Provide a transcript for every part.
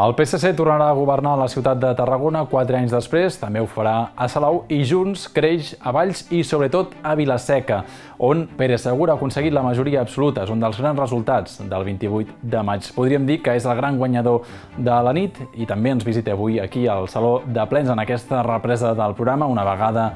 El PSC tornarà a governar la ciutat de Tarragona quatre anys després, també ho farà a Salau i Junts creix a Valls i sobretot a Vilaseca, on Pere Segura ha aconseguit la majoria absoluta. És un dels grans resultats del 28 de maig. Podríem dir que és el gran guanyador de la nit i també ens visita avui aquí al Saló de Plens en aquesta represa del programa una vegada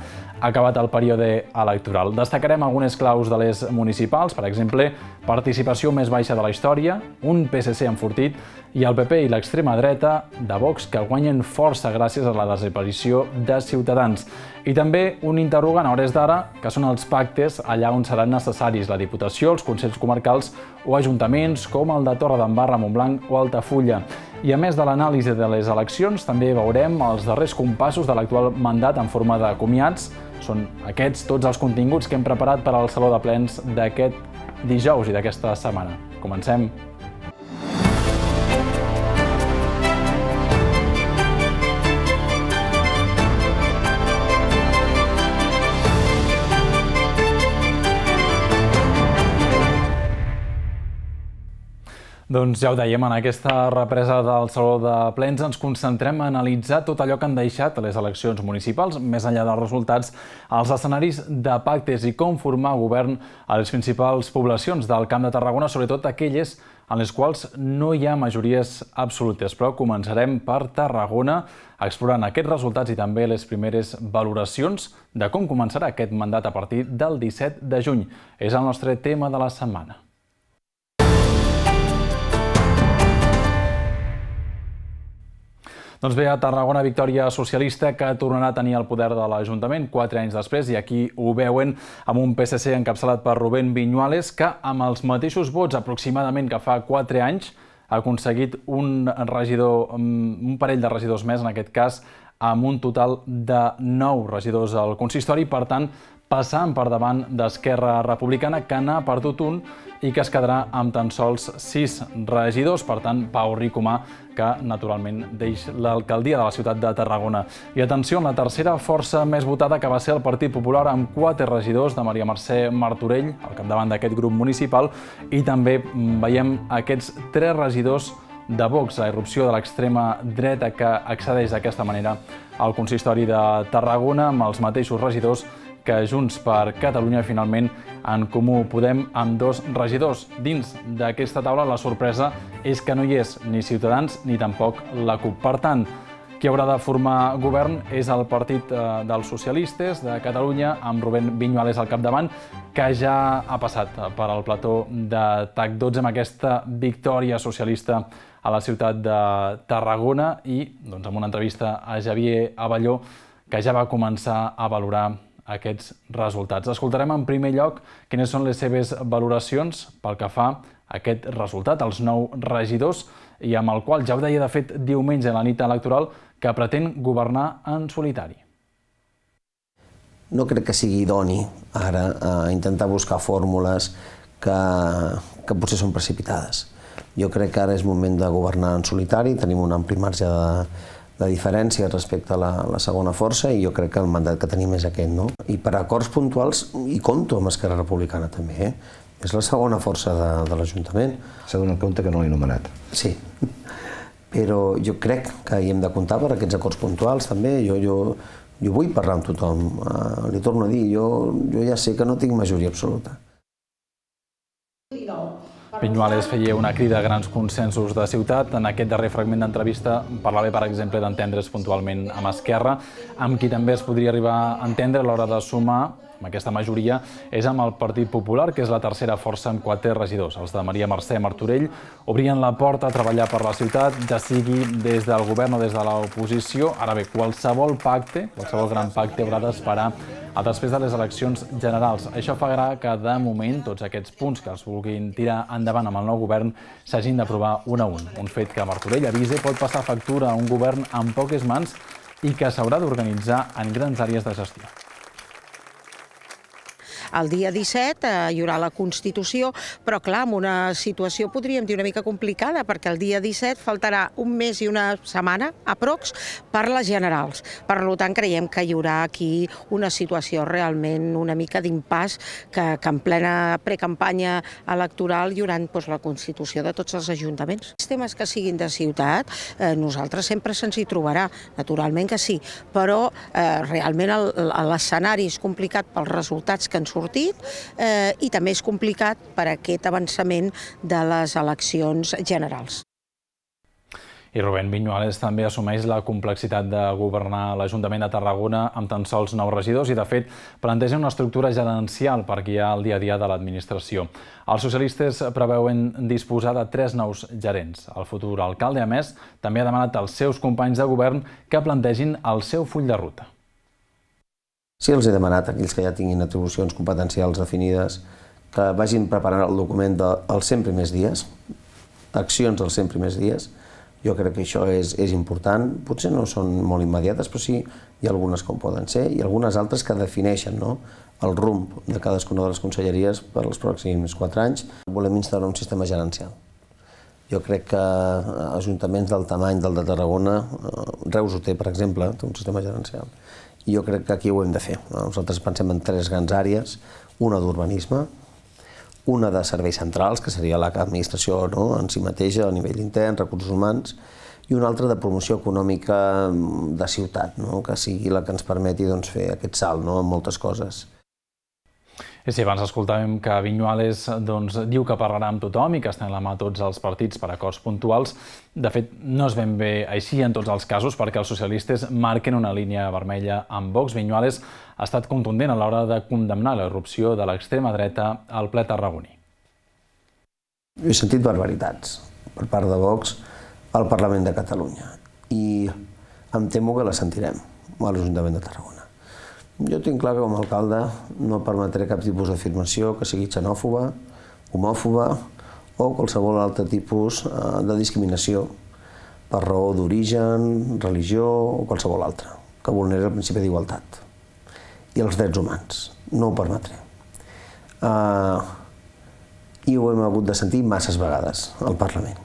acabat el període electoral. Destacarem algunes claus de les municipals, per exemple, participació més baixa de la història, un PSC enfortit i el PP i l'extrema dreta de Vox que guanyen força gràcies a la desaparició de Ciutadans. I també un interrogant a hores d'ara, que són els pactes allà on seran necessaris la Diputació, els Consells Comarcals o ajuntaments com el de Torre Barra, Montblanc o Altafulla. I a més de l'anàlisi de les eleccions, també veurem els darrers compassos de l'actual mandat en forma de comiats. Són aquests tots els continguts que hem preparat per al Saló de Plens d'aquest dijous i d'aquesta setmana. Comencem! Doncs ja ho dèiem, en aquesta represa del Saló de Plens ens concentrem a analitzar tot allò que han deixat les eleccions municipals, més enllà dels resultats, els escenaris de pactes i com formar govern a les principals poblacions del Camp de Tarragona, sobretot aquelles en les quals no hi ha majories absolutes. Però començarem per Tarragona, explorant aquests resultats i també les primeres valoracions de com començarà aquest mandat a partir del 17 de juny. És el nostre tema de la setmana. Doncs bé, a Tarragona, victòria socialista que tornarà a tenir el poder de l'Ajuntament quatre anys després i aquí ho veuen amb un PSC encapçalat per Rubén Viñuales que amb els mateixos vots aproximadament que fa quatre anys ha aconseguit un regidor, mm, un parell de regidors més, en aquest cas, amb un total de 9 regidors al consistori. Per tant, passant per davant d'Esquerra Republicana, que n'ha perdut un i que es quedarà amb tan sols sis regidors. Per tant, Pau Ricomà, que naturalment deix l'alcaldia de la ciutat de Tarragona. I atenció, la tercera força més votada que va ser el Partit Popular amb quatre regidors de Maria Mercè Martorell, al capdavant d'aquest grup municipal, i també veiem aquests tres regidors de Vox, la irrupció de l'extrema dreta que accedeix d'aquesta manera al consistori de Tarragona amb els mateixos regidors que Junts per Catalunya finalment en Comú Podem amb dos regidors. Dins d'aquesta taula la sorpresa és que no hi és ni Ciutadans ni tampoc la CUP. Per tant, qui haurà de formar govern és el Partit eh, dels Socialistes de Catalunya, amb Rubén Viñuales al capdavant, que ja ha passat per al plató de TAC12 amb aquesta victòria socialista a la ciutat de Tarragona i doncs, amb una entrevista a Javier Avelló, que ja va començar a valorar aquests resultats. Escoltarem en primer lloc quines són les seves valoracions pel que fa a aquest resultat, els nou regidors, i amb el qual ja ho deia de fet diumenge a la nit electoral, que pretén governar en solitari. No crec que sigui idoni ara a eh, intentar buscar fórmules que, que potser són precipitades. Jo crec que ara és moment de governar en solitari, tenim un ampli marge de, de diferència respecte a la, la segona força i jo crec que el mandat que tenim és aquest. No? I per acords puntuals i compto amb Esquerra Republicana també. Eh? És la segona força de, de l'Ajuntament. S'ha donat compte que no l'he nomenat. Sí, però jo crec que hi hem de comptar per aquests acords puntuals també. Jo, jo, jo vull parlar amb tothom. Uh, li torno a dir, jo, jo ja sé que no tinc majoria absoluta. 19. Pinyuales feia una crida a grans consensos de ciutat. En aquest darrer fragment d'entrevista parlava, per exemple, d'entendre's puntualment amb Esquerra, amb qui també es podria arribar a entendre a l'hora de sumar amb aquesta majoria és amb el Partit Popular, que és la tercera força amb quatre regidors. Els de Maria Mercè Martorell obrien la porta a treballar per la ciutat, ja sigui des del govern o des de l'oposició. Ara bé, qualsevol pacte, qualsevol gran pacte haurà d'esperar a després de les eleccions generals. Això farà que, de moment, tots aquests punts que els vulguin tirar endavant amb el nou govern s'hagin d'aprovar un a un. Un fet que Martorell avise pot passar factura a un govern amb poques mans i que s'haurà d'organitzar en grans àrees de gestió. El dia 17 eh, hi haurà la Constitució, però clar, en una situació podríem dir una mica complicada, perquè el dia 17 faltarà un mes i una setmana, a prox, per les generals. Per tant, creiem que hi haurà aquí una situació realment una mica d'impàs, que, que en plena precampanya electoral hi haurà doncs, la Constitució de tots els ajuntaments. Els temes que siguin de ciutat, eh, nosaltres sempre se'ns hi trobarà, naturalment que sí, però eh, realment l'escenari és complicat pels resultats que ens surten sortit eh, i també és complicat per aquest avançament de les eleccions generals. I Rubén Viñuales també assumeix la complexitat de governar l'Ajuntament de Tarragona amb tan sols nou regidors i, de fet, planteja una estructura gerencial per guiar el dia a dia de l'administració. Els socialistes preveuen disposar de tres nous gerents. El futur alcalde, a més, també ha demanat als seus companys de govern que plantegin el seu full de ruta. Sí, els he demanat, aquells que ja tinguin atribucions competencials definides, que vagin preparant el document dels 100 primers dies, accions dels 100 primers dies. Jo crec que això és, és important. Potser no són molt immediates, però sí hi ha algunes com poden ser i algunes altres que defineixen no? el rumb de cadascuna de les conselleries per als pròxims 4 anys. Volem instaurar un sistema gerencial. Jo crec que eh, ajuntaments del tamany del de Tarragona, eh, Reus ho té, per exemple, té un sistema gerencial, i jo crec que aquí ho hem de fer. Nosaltres pensem en tres grans àrees, una d'urbanisme, una de serveis centrals, que seria l'administració no? en si mateixa, a nivell intern, recursos humans, i una altra de promoció econòmica mm, de ciutat, no? que sigui la que ens permeti doncs, fer aquest salt no? en moltes coses. I si abans escoltàvem que Vinyuales doncs, diu que parlarà amb tothom i que estan a la mà tots els partits per acords puntuals, de fet, no es ven bé així en tots els casos perquè els socialistes marquen una línia vermella amb Vox. Vinyuales ha estat contundent a l'hora de condemnar la de l'extrema dreta al ple tarragoní. He sentit barbaritats per part de Vox al Parlament de Catalunya i em temo que la sentirem a l'Ajuntament de Tarragona. Jo tinc clar que com a alcalde no permetré cap tipus d'afirmació que sigui xenòfoba, homòfoba o qualsevol altre tipus eh, de discriminació per raó d'origen, religió o qualsevol altra, que vulneri el principi d'igualtat i els drets humans. No ho permetré. Uh, I ho hem hagut de sentir masses vegades al Parlament.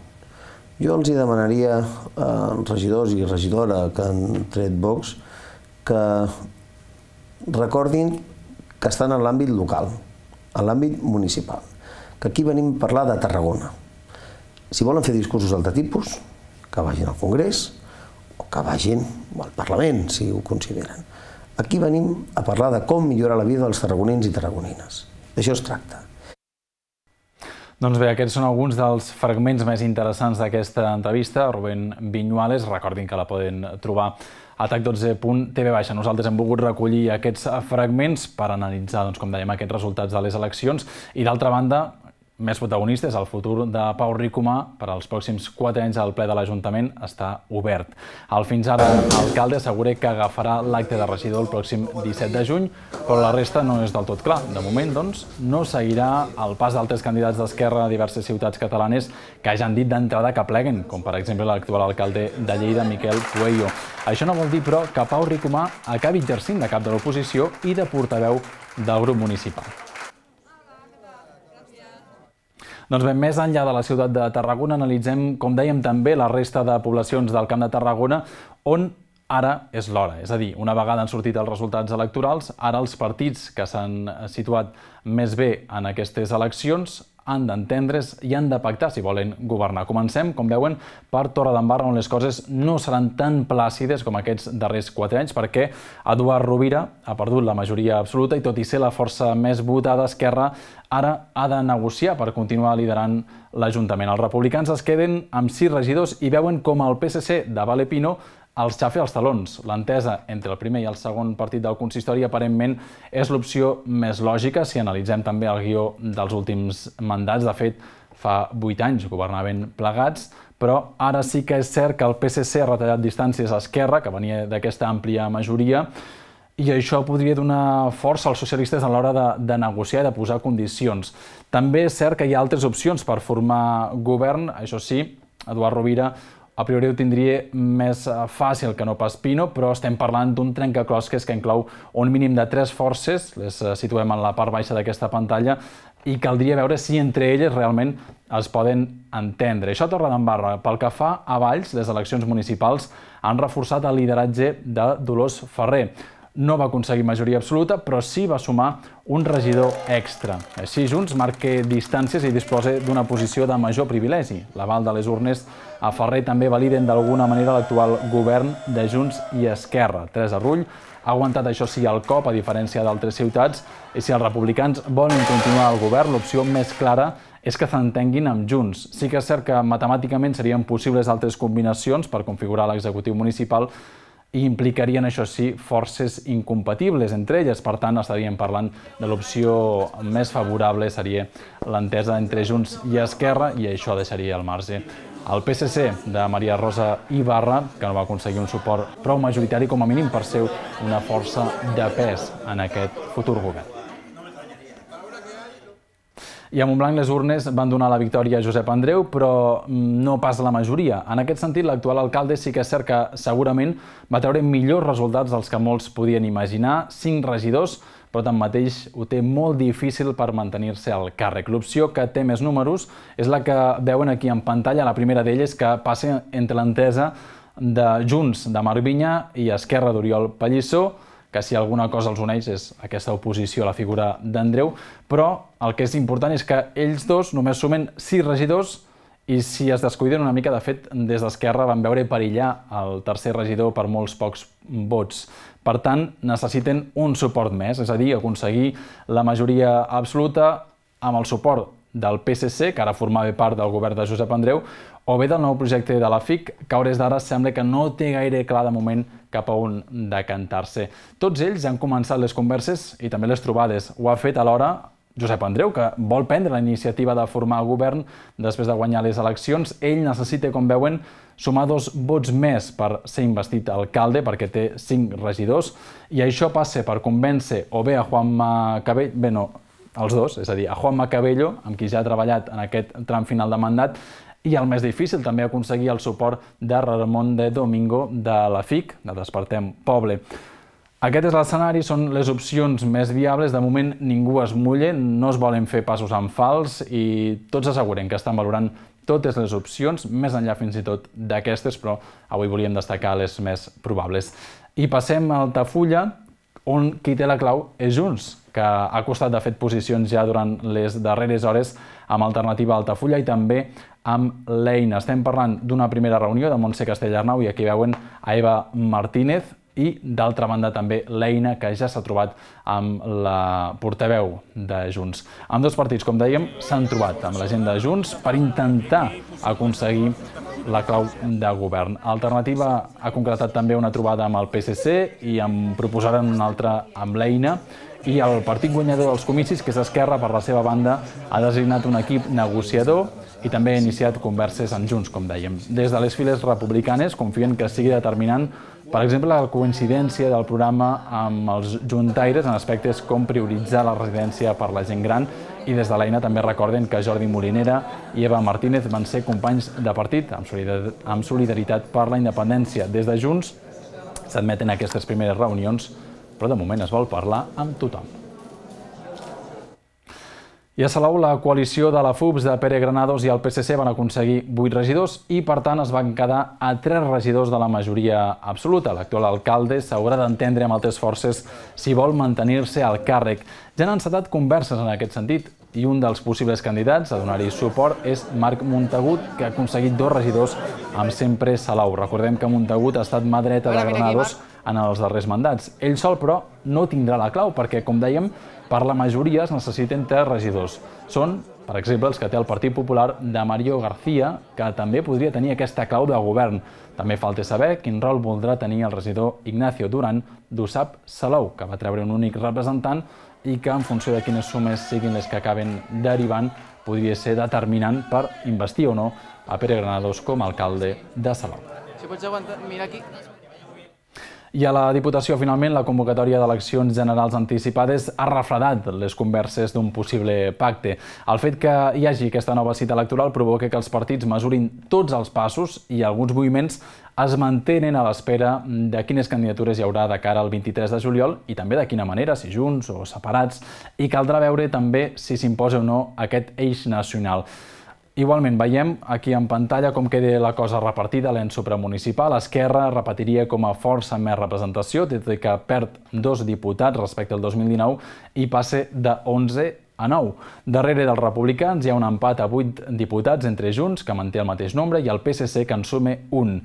Jo els hi demanaria eh, als regidors i regidora que han tret Vox que recordin que estan en l'àmbit local, en l'àmbit municipal, que aquí venim a parlar de Tarragona. Si volen fer discursos d'altre tipus, que vagin al Congrés o que vagin al Parlament, si ho consideren. Aquí venim a parlar de com millorar la vida dels tarragonins i tarragonines. D'això es tracta. Doncs bé, aquests són alguns dels fragments més interessants d'aquesta entrevista. Rubén Vinyuales, recordin que la poden trobar Atac12.tv baixa. Nosaltres hem volgut recollir aquests fragments per analitzar, doncs, com dèiem, aquests resultats de les eleccions i, d'altra banda, més protagonistes, el futur de Pau Ricomà per als pròxims 4 anys al ple de l'Ajuntament està obert. El fins ara alcalde assegura que agafarà l'acte de regidor el pròxim 17 de juny, però la resta no és del tot clar. De moment, doncs, no seguirà el pas d'altres candidats d'Esquerra a diverses ciutats catalanes que ja han dit d'entrada que pleguen, com per exemple l'actual alcalde de Lleida, Miquel Puello. Això no vol dir, però, que Pau Ricomà acabi exercint de cap de l'oposició i de portaveu del grup municipal. Doncs ben més enllà de la ciutat de Tarragona, analitzem, com dèiem, també la resta de poblacions del Camp de Tarragona, on ara és l'hora. És a dir, una vegada han sortit els resultats electorals, ara els partits que s'han situat més bé en aquestes eleccions han d'entendre's i han de pactar si volen governar. Comencem, com veuen, per Torredembarra, on les coses no seran tan plàcides com aquests darrers quatre anys, perquè Eduard Rovira ha perdut la majoria absoluta i, tot i ser la força més votada esquerra, ara ha de negociar per continuar liderant l'Ajuntament. Els republicans es queden amb sis regidors i veuen com el PSC de Valepino Pino els xafi els talons. L'entesa entre el primer i el segon partit del consistori aparentment és l'opció més lògica si analitzem també el guió dels últims mandats. De fet, fa vuit anys governaven plegats, però ara sí que és cert que el PSC ha retallat distàncies a Esquerra, que venia d'aquesta àmplia majoria, i això podria donar força als socialistes a l'hora de, de negociar i de posar condicions. També és cert que hi ha altres opcions per formar govern, això sí, Eduard Rovira a priori ho tindria més eh, fàcil que no pas Pino, però estem parlant d'un trencaclosques que inclou un mínim de tres forces, les eh, situem en la part baixa d'aquesta pantalla, i caldria veure si entre elles realment es poden entendre. Això a Torredembarra. Pel que fa a Valls, les eleccions municipals han reforçat el lideratge de Dolors Ferrer no va aconseguir majoria absoluta, però sí va sumar un regidor extra. Així, Junts marque distàncies i disposa d'una posició de major privilegi. L'aval de les urnes a Ferrer també validen d'alguna manera l'actual govern de Junts i Esquerra. Teresa Rull ha aguantat això sí al cop, a diferència d'altres ciutats, i si els republicans volen continuar al govern, l'opció més clara és que s'entenguin amb Junts. Sí que és cert que matemàticament serien possibles altres combinacions per configurar l'executiu municipal, i implicarien, això sí, forces incompatibles entre elles. Per tant, estaríem parlant de l'opció més favorable seria l'entesa entre Junts i Esquerra i això deixaria al marge el PSC de Maria Rosa Ibarra, que no va aconseguir un suport prou majoritari com a mínim per ser una força de pes en aquest futur govern. I a Montblanc les urnes van donar la victòria a Josep Andreu, però mm, no pas la majoria. En aquest sentit, l'actual alcalde sí que és cert que segurament va treure millors resultats dels que molts podien imaginar. Cinc regidors, però tanmateix ho té molt difícil per mantenir-se al càrrec. L'opció que té més números és la que veuen aquí en pantalla. La primera d'elles que passa entre l'entesa de Junts de Marc Vinya i Esquerra d'Oriol Pallissó, que si alguna cosa els uneix és aquesta oposició a la figura d'Andreu, però el que és important és que ells dos només sumen sis regidors i si es descuiden una mica, de fet, des d'Esquerra van veure perillar el tercer regidor per molts pocs vots. Per tant, necessiten un suport més, és a dir, aconseguir la majoria absoluta amb el suport del PSC, que ara formava part del govern de Josep Andreu, o bé del nou projecte de la FIC, que a hores d'ara sembla que no té gaire clar de moment cap a on decantar-se. Tots ells han començat les converses i també les trobades. Ho ha fet alhora Josep Andreu, que vol prendre la iniciativa de formar el govern després de guanyar les eleccions. Ell necessita, com veuen, sumar dos vots més per ser investit alcalde, perquè té cinc regidors, i això passa per convèncer o bé a Juanma Cabell... Bé, no, els dos, és a dir, a Juan Macabello, amb qui ja ha treballat en aquest tram final de mandat, i el més difícil també aconseguir el suport de Ramon de Domingo de la FIC, de Despertem Poble. Aquest és l'escenari, són les opcions més viables. De moment ningú es mulle, no es volen fer passos en fals i tots asseguren que estan valorant totes les opcions, més enllà fins i tot d'aquestes, però avui volíem destacar les més probables. I passem a Altafulla, on qui té la clau és Junts, que ha costat de fet posicions ja durant les darreres hores amb alternativa a Altafulla i també amb l'Eina. Estem parlant d'una primera reunió de Montse Castellarnau i aquí veuen a Eva Martínez i d'altra banda també l'Eina que ja s'ha trobat amb la portaveu de Junts. Amb dos partits, com dèiem, s'han trobat amb la gent de Junts per intentar aconseguir la clau de govern. Alternativa ha concretat també una trobada amb el PSC i en proposaran una altra amb l'Eina i el partit guanyador dels comicis, que és Esquerra, per la seva banda, ha designat un equip negociador i també ha iniciat converses amb Junts, com dèiem. Des de les files republicanes confien que sigui determinant per exemple, la coincidència del programa amb els juntaires en aspectes com prioritzar la residència per la gent gran i des de l'EINA també recorden que Jordi Molinera i Eva Martínez van ser companys de partit amb solidaritat per la independència. Des de Junts s'admeten aquestes primeres reunions, però de moment es vol parlar amb tothom. I a Salou, la coalició de la FUPS de Pere Granados i el PSC van aconseguir 8 regidors i, per tant, es van quedar a 3 regidors de la majoria absoluta. L'actual alcalde s'haurà d'entendre amb altres forces si vol mantenir-se al càrrec. Ja n'han encetat converses en aquest sentit i un dels possibles candidats a donar-hi suport és Marc Montagut, que ha aconseguit dos regidors amb sempre Salou. Recordem que Montagut ha estat mà dreta de Granados en els darrers mandats. Ell sol, però, no tindrà la clau, perquè, com dèiem, per la majoria es necessiten tres regidors. Són, per exemple, els que té el Partit Popular de Mario García, que també podria tenir aquesta clau de govern. També falta saber quin rol voldrà tenir el regidor Ignacio Duran d'USAP Salou, que va treure un únic representant i que, en funció de quines sumes siguin les que acaben derivant, podria ser determinant per investir o no a Pere Granados com a alcalde de Salou. Si pots aguantar, mira aquí. I a la Diputació, finalment, la convocatòria d'eleccions generals anticipades ha refredat les converses d'un possible pacte. El fet que hi hagi aquesta nova cita electoral provoca que els partits mesurin tots els passos i alguns moviments es mantenen a l'espera de quines candidatures hi haurà de cara al 23 de juliol i també de quina manera, si junts o separats, i caldrà veure també si s'imposa o no aquest eix nacional. Igualment, veiem aquí en pantalla com queda la cosa repartida a l'ens supramunicipal. Esquerra repetiria com a força més representació, tot i que perd dos diputats respecte al 2019 i passe de 11 a 9. Darrere dels republicans hi ha un empat a 8 diputats entre Junts, que manté el mateix nombre, i el PSC, que en sume un.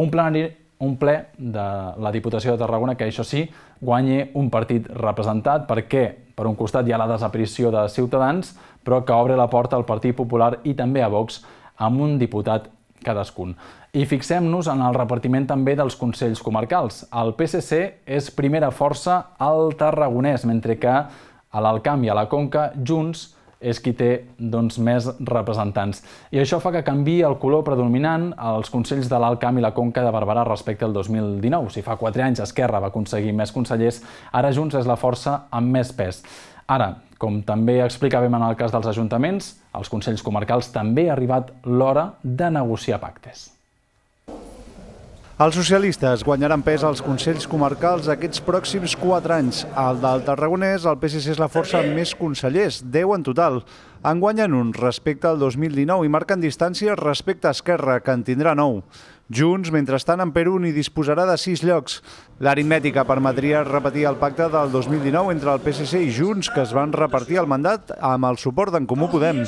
Un plenari un ple de la Diputació de Tarragona que, això sí, guanyi un partit representat perquè, per un costat, hi ha la desaparició de Ciutadans, però que obre la porta al Partit Popular i també a Vox amb un diputat cadascun. I fixem-nos en el repartiment també dels Consells Comarcals. El PSC és primera força al Tarragonès, mentre que a l'Alcamp i a la Conca, Junts, és qui té doncs, més representants. I això fa que canvi el color predominant als Consells de l'Alt Camp i la Conca de Barberà respecte al 2019. Si fa 4 anys Esquerra va aconseguir més consellers, ara Junts és la força amb més pes. Ara, com també explicàvem en el cas dels ajuntaments, als Consells Comarcals també ha arribat l'hora de negociar pactes. Els socialistes guanyaran pes als Consells Comarcals aquests pròxims 4 anys. Al del Tarragonès, el PSC és la força amb més consellers, 10 en total. En guanyen un respecte al 2019 i marquen distància respecte a Esquerra, que en tindrà 9. Junts, mentrestant, en Perú n'hi disposarà de sis llocs. L'aritmètica permetria repetir el pacte del 2019 entre el PSC i Junts, que es van repartir el mandat amb el suport d'en Comú Podem.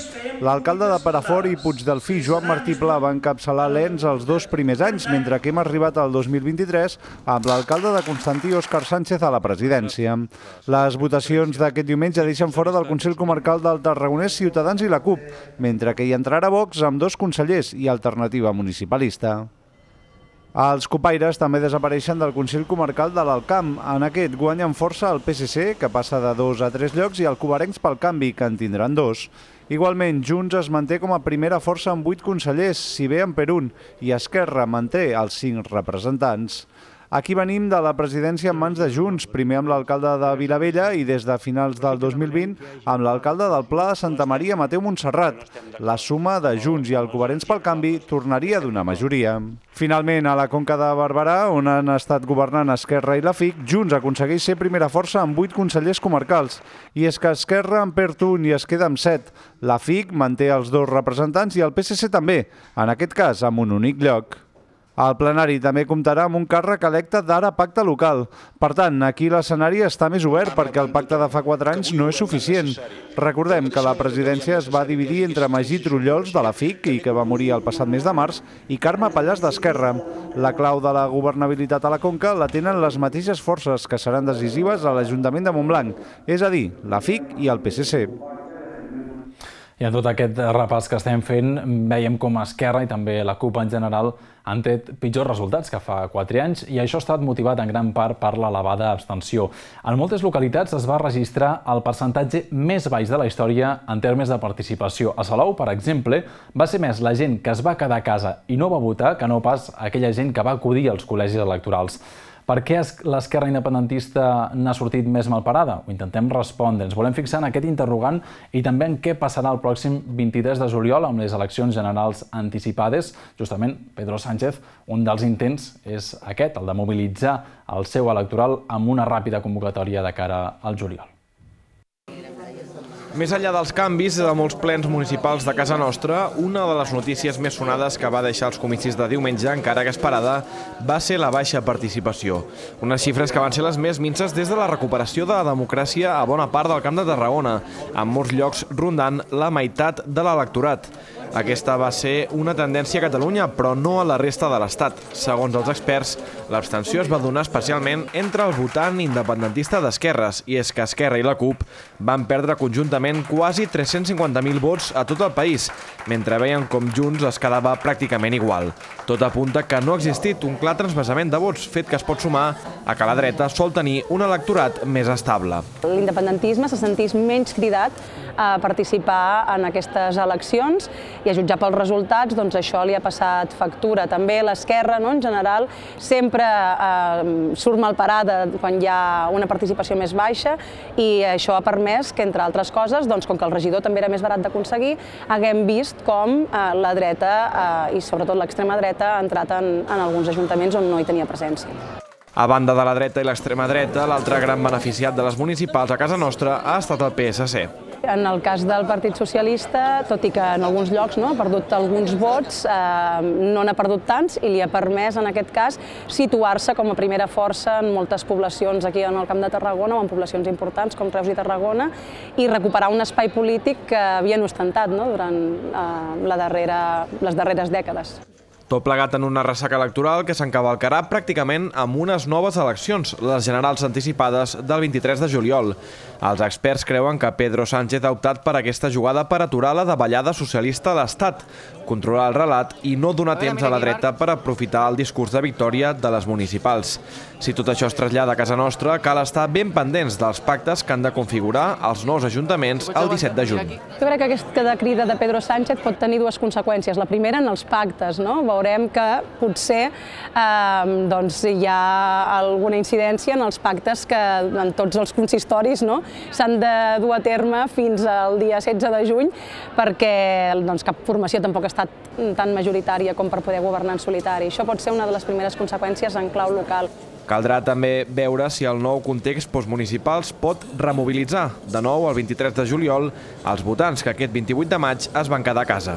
L'alcalde de Parafor i Puigdelfí, Joan Martí Pla, va encapçalar l'ENS els dos primers anys, mentre que hem arribat al 2023 amb l'alcalde de Constantí, Òscar Sánchez, a la presidència. Les votacions d'aquest diumenge deixen fora del Consell Comarcal del Tarragonès Ciutadans i la CUP, mentre que hi entrarà Vox amb dos consellers i alternativa municipalista. Els copaires també desapareixen del Consell Comarcal de l'Alcamp. En aquest guanyen força el PSC, que passa de dos a tres llocs, i el Covarencs pel canvi, que en tindran dos. Igualment, Junts es manté com a primera força amb vuit consellers, si bé en per un, i Esquerra manté els cinc representants. Aquí venim de la presidència en mans de Junts, primer amb l'alcalde de Vilavella i des de finals del 2020 amb l'alcalde del Pla de Santa Maria, Mateu Montserrat. La suma de Junts i el Covarents pel Canvi tornaria a donar majoria. Finalment, a la Conca de Barberà, on han estat governant Esquerra i la FIC, Junts aconsegueix ser primera força amb vuit consellers comarcals. I és que Esquerra en perd un i es queda amb set. La FIC manté els dos representants i el PSC també, en aquest cas amb un únic lloc. El plenari també comptarà amb un càrrec electe d'ara pacte local. Per tant, aquí l'escenari està més obert perquè el pacte de fa 4 anys no és suficient. Recordem que la presidència es va dividir entre Magí Trullols de la FIC i que va morir el passat mes de març i Carme Pallàs d'Esquerra. La clau de la governabilitat a la Conca la tenen les mateixes forces que seran decisives a l'Ajuntament de Montblanc, és a dir, la FIC i el PSC. I en tot aquest repàs que estem fent, veiem com Esquerra i també la CUP en general han tret pitjors resultats que fa 4 anys i això ha estat motivat en gran part per l'elevada abstenció. En moltes localitats es va registrar el percentatge més baix de la història en termes de participació. A Salou, per exemple, va ser més la gent que es va quedar a casa i no va votar que no pas aquella gent que va acudir als col·legis electorals. Per què l'esquerra independentista n'ha sortit més malparada? Ho intentem respondre. Ens volem fixar en aquest interrogant i també en què passarà el pròxim 23 de juliol amb les eleccions generals anticipades. Justament, Pedro Sánchez, un dels intents és aquest, el de mobilitzar el seu electoral amb una ràpida convocatòria de cara al juliol. Més enllà dels canvis de molts plens municipals de casa nostra, una de les notícies més sonades que va deixar els comicis de diumenge, encara que esperada, va ser la baixa participació. Unes xifres que van ser les més minces des de la recuperació de la democràcia a bona part del Camp de Tarragona, amb molts llocs rondant la meitat de l'electorat. Aquesta va ser una tendència a Catalunya, però no a la resta de l'Estat. Segons els experts, l'abstenció es va donar especialment entre el votant independentista d'Esquerres, i és que Esquerra i la CUP van perdre conjuntament quasi 350.000 vots a tot el país, mentre veien com Junts es quedava pràcticament igual. Tot apunta que no ha existit un clar transvasament de vots, fet que es pot sumar a que la dreta sol tenir un electorat més estable. L'independentisme se sentís menys cridat a participar en aquestes eleccions i a jutjar pels resultats, doncs això li ha passat factura. També l'esquerra, no, en general, sempre eh, surt parada quan hi ha una participació més baixa i això ha permès que, entre altres coses, doncs, com que el regidor també era més barat d'aconseguir, haguem vist com eh, la dreta eh, i sobretot l'extrema dreta ha entrat en, en alguns ajuntaments on no hi tenia presència. A banda de la dreta i l'extrema dreta, l'altre gran beneficiat de les municipals a casa nostra ha estat el PSC. En el cas del Partit Socialista, tot i que en alguns llocs no, ha perdut alguns vots, eh, no n'ha perdut tants i li ha permès, en aquest cas, situar-se com a primera força en moltes poblacions aquí en el Camp de Tarragona o en poblacions importants com Reus i Tarragona i recuperar un espai polític que havien ostentat no, durant eh, la darrera, les darreres dècades. Tot plegat en una ressaca electoral que s'encavalcarà pràcticament amb unes noves eleccions, les generals anticipades del 23 de juliol. Els experts creuen que Pedro Sánchez ha optat per aquesta jugada per aturar la davallada socialista a l'Estat, controlar el relat i no donar temps a la dreta per aprofitar el discurs de victòria de les municipals. Si tot això es trasllada a casa nostra, cal estar ben pendents dels pactes que han de configurar els nous ajuntaments el 17 de juny. Jo crec que aquesta crida de Pedro Sánchez pot tenir dues conseqüències. La primera, en els pactes. No? Veurem que potser eh, doncs, hi ha alguna incidència en els pactes que en tots els consistoris no? s'han de dur a terme fins al dia 16 de juny perquè doncs, cap formació tampoc ha estat tan majoritària com per poder governar en solitari. Això pot ser una de les primeres conseqüències en clau local. Caldrà també veure si el nou context es pot remobilitzar de nou el 23 de juliol els votants que aquest 28 de maig es van quedar a casa.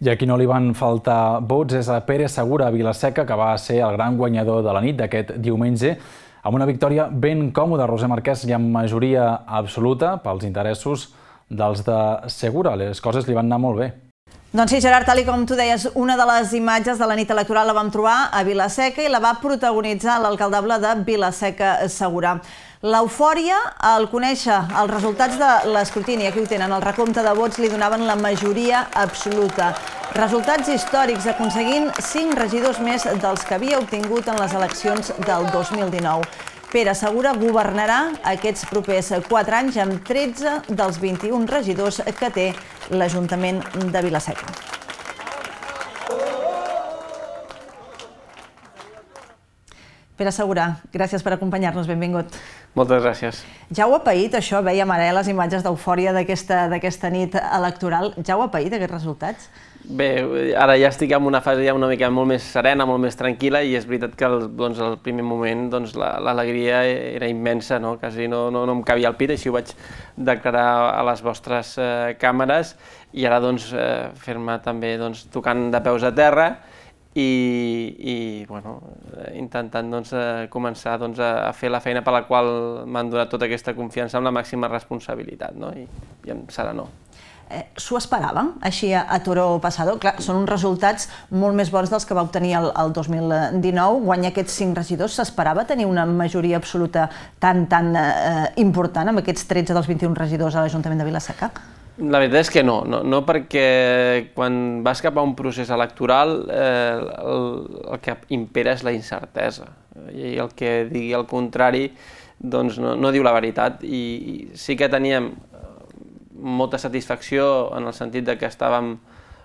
I a qui no li van faltar vots és a Pere Segura a Vilaseca, que va ser el gran guanyador de la nit d'aquest diumenge, amb una victòria ben còmoda, Roser Marquès, i amb majoria absoluta pels interessos dels de Segura. Les coses li van anar molt bé. Doncs sí, Gerard, tal com tu deies, una de les imatges de la nit electoral la vam trobar a Vilaseca i la va protagonitzar l'alcaldable de Vilaseca Segura. L'eufòria al conèixer els resultats de l'escrutini, aquí ho tenen, el recompte de vots li donaven la majoria absoluta. Resultats històrics, aconseguint 5 regidors més dels que havia obtingut en les eleccions del 2019. Pere Segura governarà aquests propers 4 anys amb 13 dels 21 regidors que té l'Ajuntament de Vilaseca. Pere assegurar, gràcies per acompanyar-nos, benvingut. Moltes gràcies. Ja ho ha paït, això, veiem ara les imatges d'eufòria d'aquesta nit electoral. Ja ho ha paït, aquests resultats? Bé, ara ja estic en una fase ja una mica molt més serena, molt més tranquil·la, i és veritat que el, doncs, el primer moment doncs, l'alegria la, era immensa, no? quasi no, no, no em cabia al pit, així ho vaig declarar a les vostres eh, càmeres, i ara doncs, eh, fer-me també doncs, tocant de peus a terra, i, i bueno, intentant doncs, eh, començar doncs, a fer la feina per la qual m'han donat tota aquesta confiança amb la màxima responsabilitat no? I, i amb no. Eh, S'ho esperàvem, així a, a Toro Passador? Clar, són uns resultats molt més bons dels que va obtenir el, el 2019. Guanyar aquests cinc regidors, s'esperava tenir una majoria absoluta tan, tan eh, eh important amb aquests 13 dels 21 regidors a l'Ajuntament de Vilaseca? La veritat és que no, no, no perquè quan vas cap a un procés electoral eh, el, el que impera és la incertesa i el que digui el contrari doncs no, no diu la veritat i, i sí que teníem eh, molta satisfacció en el sentit de que estàvem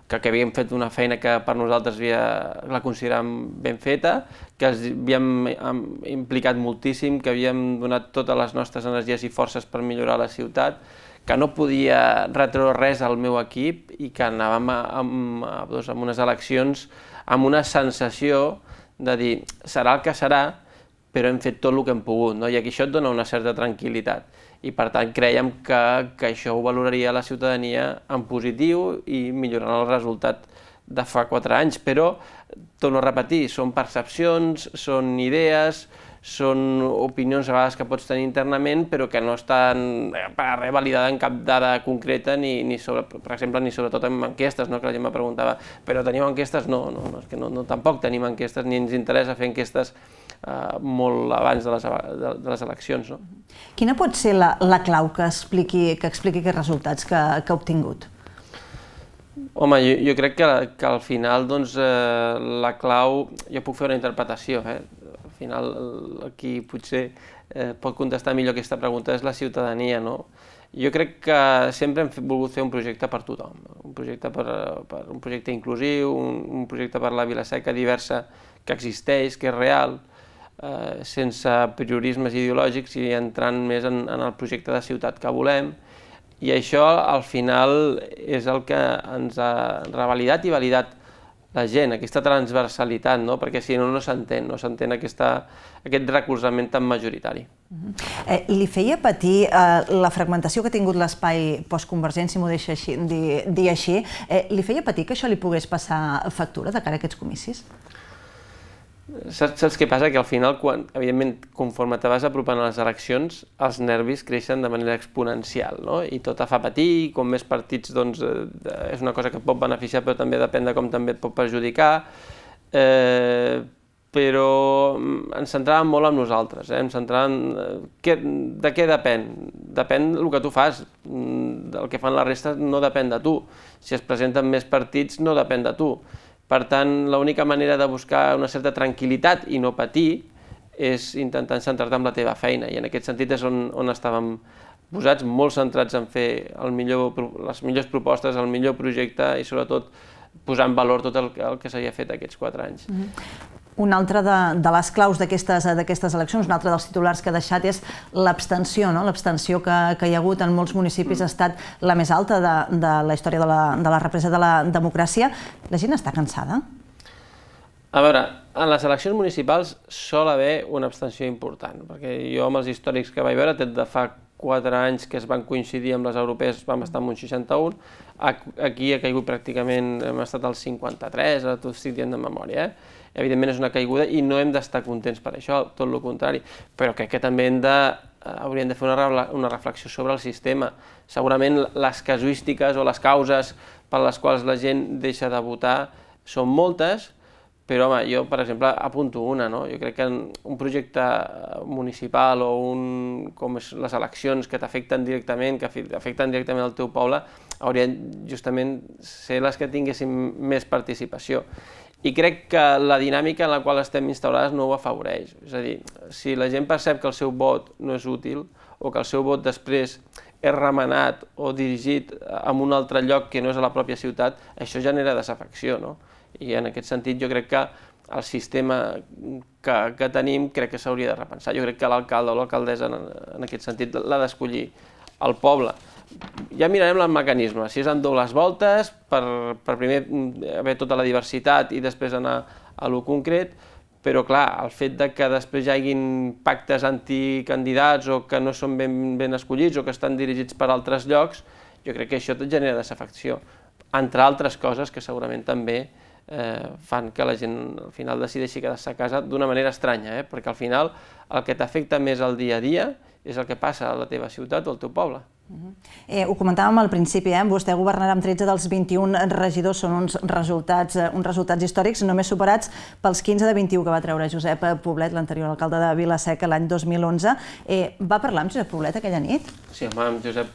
que, que havíem fet una feina que per nosaltres havia, la consideràvem ben feta, que ens havíem implicat moltíssim, que havíem donat totes les nostres energies i forces per millorar la ciutat, que no podia retreure res al meu equip i que anàvem a, amb, doncs, amb unes eleccions amb una sensació de dir serà el que serà, però hem fet tot el que hem pogut, no? i aquí això et dona una certa tranquil·litat. I per tant creiem que, que això ho valoraria la ciutadania en positiu i millorant el resultat de fa quatre anys, però, torno a repetir, són percepcions, són idees, són opinions a vegades que pots tenir internament, però que no estan eh, revalidada en cap dada concreta, ni, ni sobre, per exemple, ni sobretot en enquestes, no? que la gent me preguntava, però teniu enquestes? No, no, no és que no, no, tampoc tenim enquestes, ni ens interessa fer enquestes eh, molt abans de les, de, de les eleccions. No? Quina pot ser la, la clau que expliqui, que expliqui aquests resultats que, que ha obtingut? Home, jo, jo crec que, que al final doncs, eh, la clau, jo puc fer una interpretació, eh? Al final, aquí qui potser eh, pot contestar millor aquesta pregunta és la ciutadania, no? Jo crec que sempre hem volgut fer un projecte per tothom, un projecte, per, per un projecte inclusiu, un, un projecte per la Vilaseca diversa que existeix, que és real, eh, sense priorismes ideològics i entrant més en, en el projecte de ciutat que volem. I això, al final, és el que ens ha revalidat i validat la gent, aquesta transversalitat, no? perquè si no, no s'entén, no s'entén aquest recolzament tan majoritari. Uh mm-hmm. -huh. eh, li feia patir eh, la fragmentació que ha tingut l'espai postconvergent, si m'ho deixa així, dir, dir així, eh, li feia patir que això li pogués passar factura de cara a aquests comicis? Saps, saps què passa? Que al final, quan, evidentment, conforme te vas apropant a les eleccions, els nervis creixen de manera exponencial, no? I tot fa patir, i com més partits, doncs, eh, és una cosa que pot beneficiar, però també depèn de com també et pot perjudicar. Eh, però mm, ens centràvem molt en nosaltres, eh? ens centràvem... Eh, què, de què depèn? Depèn del que tu fas, mm, del que fan la resta no depèn de tu. Si es presenten més partits no depèn de tu per tant, l'única manera de buscar una certa tranquil·litat i no patir és intentant centrar-te en la teva feina i en aquest sentit és on, on estàvem posats, molt centrats en fer el millor, les millors propostes, el millor projecte i sobretot posar en valor tot el, el que s'havia fet aquests quatre anys. Mm -hmm. Una altra de, de les claus d'aquestes eleccions, un altre dels titulars que ha deixat és l'abstenció. No? L'abstenció que, que hi ha hagut en molts municipis ha estat la més alta de, de la història de la, de la represa de la democràcia. La gent està cansada? A veure, en les eleccions municipals sol haver una abstenció important, perquè jo amb els històrics que vaig veure, tot de fa 4 anys que es van coincidir amb les europees vam estar en un 61, aquí ha caigut pràcticament, hem estat al 53, ara t'ho estic dient de memòria, eh? evidentment és una caiguda i no hem d'estar contents per això, tot el contrari, però crec que també hem de, eh, hauríem de fer una, una reflexió sobre el sistema. Segurament les casuístiques o les causes per les quals la gent deixa de votar són moltes, però home, jo per exemple apunto una, no? jo crec que un projecte municipal o un, com és les eleccions que t'afecten directament, que afecten directament al teu poble, haurien justament ser les que tinguessin més participació. I crec que la dinàmica en la qual estem instaurades no ho afavoreix. És a dir, si la gent percep que el seu vot no és útil o que el seu vot després és remenat o dirigit a un altre lloc que no és a la pròpia ciutat, això genera desafecció, no? I en aquest sentit jo crec que el sistema que, que tenim crec que s'hauria de repensar. Jo crec que l'alcalde o l'alcaldessa en, en aquest sentit l'ha d'escollir el poble ja mirarem el mecanisme, si és en dues voltes, per, per primer mm, haver tota la diversitat i després anar a lo concret, però clar, el fet de que després hi haguin pactes anticandidats o que no són ben, ben escollits o que estan dirigits per altres llocs, jo crec que això tot genera desafecció, entre altres coses que segurament també eh, fan que la gent al final decideixi quedar-se a casa d'una manera estranya, eh? perquè al final el que t'afecta més al dia a dia és el que passa a la teva ciutat o al teu poble. Eh, ho comentàvem al principi, eh? vostè governarà amb 13 dels 21 regidors, són uns resultats, eh, uns resultats històrics, només superats pels 15 de 21 que va treure Josep eh, Poblet, l'anterior alcalde de Vilaseca, l'any 2011. Eh, va parlar amb Josep Poblet aquella nit? Sí, home, amb Josep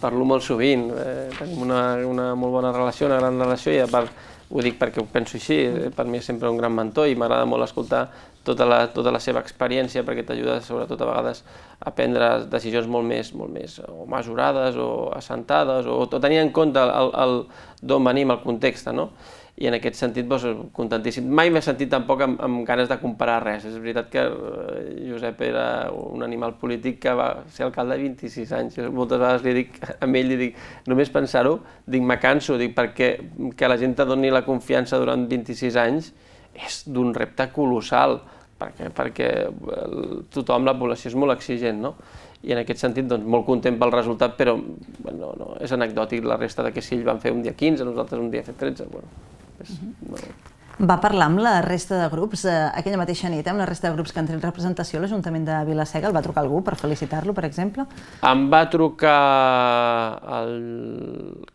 parlo molt sovint, eh, tenim una, una molt bona relació, una gran relació, i a part ho dic perquè ho penso així, eh, per mi és sempre un gran mentor i m'agrada molt escoltar tota la, tota la seva experiència perquè t'ajuda sobretot a vegades a prendre decisions molt més, molt més o mesurades o assentades o, o tenir en compte d'on venim, el context, no? i en aquest sentit doncs, contentíssim. Mai m'he sentit tampoc amb, amb ganes de comparar res. És veritat que eh, Josep era un animal polític que va ser alcalde de 26 anys. Jo moltes vegades li dic, a ell li dic, només pensar-ho, dic, me canso, dic, perquè que la gent te doni la confiança durant 26 anys és d'un repte colossal perquè, perquè eh, tothom, la població és molt exigent, no? I en aquest sentit, doncs, molt content pel resultat, però bueno, no, és anecdòtic la resta de que si ells van fer un dia 15, nosaltres un dia 13, bueno, és, mhm. no. Va parlar amb la resta de grups eh, aquella mateixa nit, eh, amb la resta de grups que han tret representació a l'Ajuntament de Vilaseca. El va trucar algú per felicitar-lo, per exemple? Em va trucar el